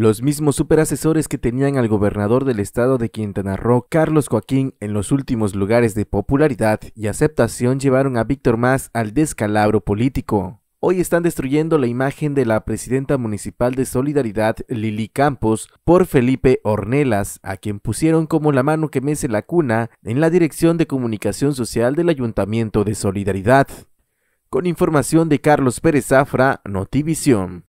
Los mismos superasesores que tenían al gobernador del estado de Quintana Roo, Carlos Joaquín, en los últimos lugares de popularidad y aceptación llevaron a Víctor Más al descalabro político. Hoy están destruyendo la imagen de la presidenta municipal de Solidaridad, Lili Campos, por Felipe Ornelas, a quien pusieron como la mano que mece la cuna en la Dirección de Comunicación Social del Ayuntamiento de Solidaridad. Con información de Carlos Pérez Zafra, Notivisión.